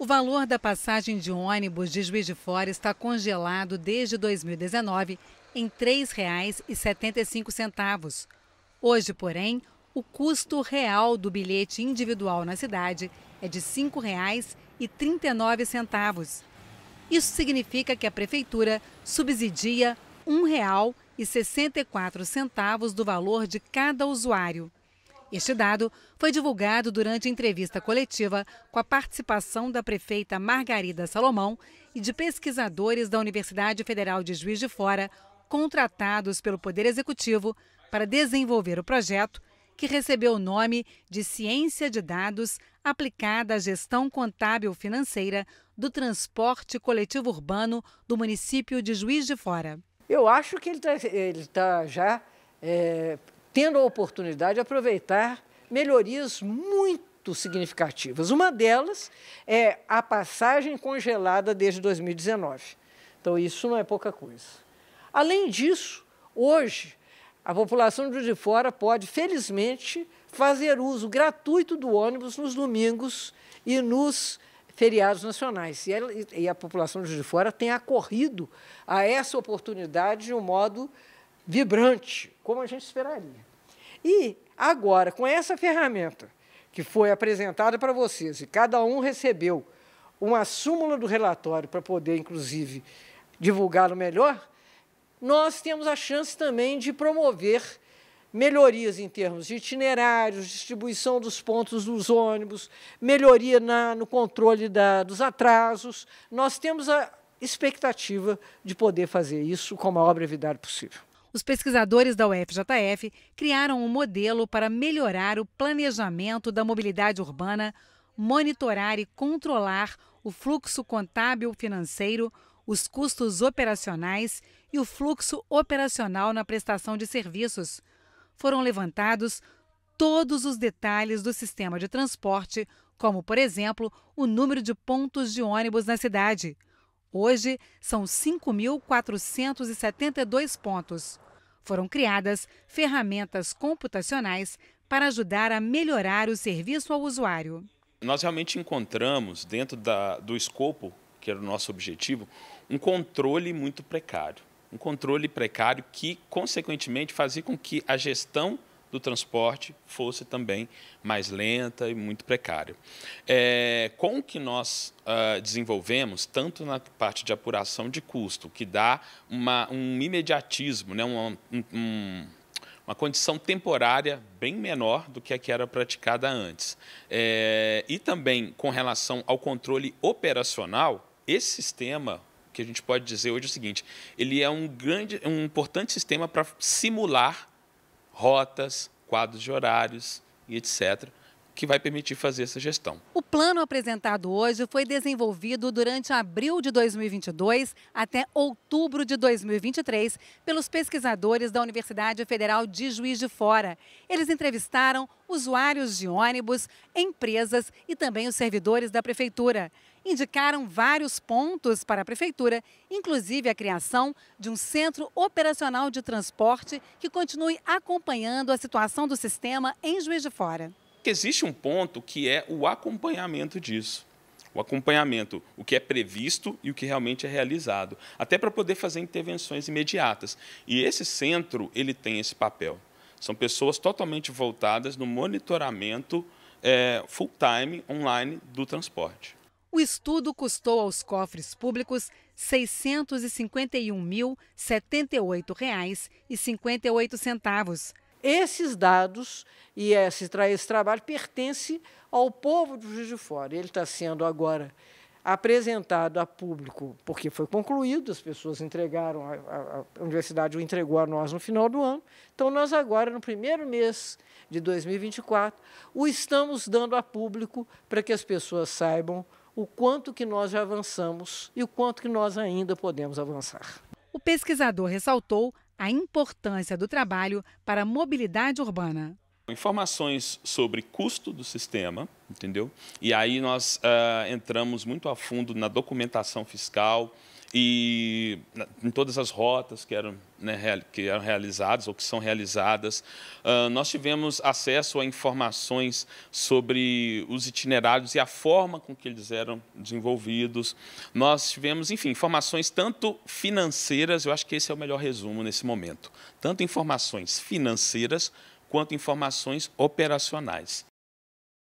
O valor da passagem de ônibus de Juiz de Fora está congelado desde 2019 em R$ 3,75. Hoje, porém, o custo real do bilhete individual na cidade é de R$ 5,39. Isso significa que a prefeitura subsidia R$ 1,64 do valor de cada usuário. Este dado foi divulgado durante entrevista coletiva com a participação da prefeita Margarida Salomão e de pesquisadores da Universidade Federal de Juiz de Fora, contratados pelo Poder Executivo para desenvolver o projeto, que recebeu o nome de Ciência de Dados aplicada à gestão contábil financeira do transporte coletivo urbano do município de Juiz de Fora. Eu acho que ele está tá já é tendo a oportunidade de aproveitar melhorias muito significativas. Uma delas é a passagem congelada desde 2019. Então, isso não é pouca coisa. Além disso, hoje, a população de fora pode, felizmente, fazer uso gratuito do ônibus nos domingos e nos feriados nacionais. E, a população de fora tem acorrido a essa oportunidade de um modo vibrante, como a gente esperaria. E agora, com essa ferramenta que foi apresentada para vocês, e cada um recebeu uma súmula do relatório para poder, inclusive, divulgá-lo melhor, nós temos a chance também de promover melhorias em termos de itinerários, distribuição dos pontos dos ônibus, melhoria na, no controle da, dos atrasos. Nós temos a expectativa de poder fazer isso com a maior brevidade possível. Os pesquisadores da UFJF criaram um modelo para melhorar o planejamento da mobilidade urbana, monitorar e controlar o fluxo contábil financeiro, os custos operacionais e o fluxo operacional na prestação de serviços. Foram levantados todos os detalhes do sistema de transporte, como, por exemplo, o número de pontos de ônibus na cidade. Hoje, são 5.472 pontos. Foram criadas ferramentas computacionais para ajudar a melhorar o serviço ao usuário. Nós realmente encontramos, dentro da, do escopo, que era o nosso objetivo, um controle muito precário. Um controle precário que, consequentemente, fazia com que a gestão do transporte fosse também mais lenta e muito precária. É, com o que nós uh, desenvolvemos, tanto na parte de apuração de custo, que dá uma, um imediatismo, né, uma, um, uma condição temporária bem menor do que a que era praticada antes, é, e também com relação ao controle operacional, esse sistema que a gente pode dizer hoje é o seguinte: ele é um grande, um importante sistema para simular rotas, quadros de horários e etc que vai permitir fazer essa gestão. O plano apresentado hoje foi desenvolvido durante abril de 2022 até outubro de 2023 pelos pesquisadores da Universidade Federal de Juiz de Fora. Eles entrevistaram usuários de ônibus, empresas e também os servidores da prefeitura. Indicaram vários pontos para a prefeitura, inclusive a criação de um centro operacional de transporte que continue acompanhando a situação do sistema em Juiz de Fora que existe um ponto que é o acompanhamento disso. O acompanhamento, o que é previsto e o que realmente é realizado, até para poder fazer intervenções imediatas. E esse centro, ele tem esse papel. São pessoas totalmente voltadas no monitoramento é, full-time online do transporte. O estudo custou aos cofres públicos R$ 651.078,58. Esses dados e esse, esse trabalho pertence ao povo do Juiz de Fora. Ele está sendo agora apresentado a público, porque foi concluído, as pessoas entregaram, a, a, universidade o entregou a nós no final do ano. Então, nós agora, no primeiro mês de 2024, o estamos dando a público para que as pessoas saibam o quanto que nós já avançamos e o quanto que nós ainda podemos avançar. O pesquisador ressaltou a importância do trabalho para a mobilidade urbana Informações sobre custo do sistema, entendeu? E aí nós uh, entramos muito a fundo na documentação fiscal e na, em todas as rotas que eram, né, real, que eram realizadas ou que são realizadas. Uh, nós tivemos acesso a informações sobre os itinerários e a forma com que eles eram desenvolvidos. Nós tivemos, enfim, informações tanto financeiras, eu acho que esse é o melhor resumo nesse momento, tanto informações financeiras quanto informações operacionais.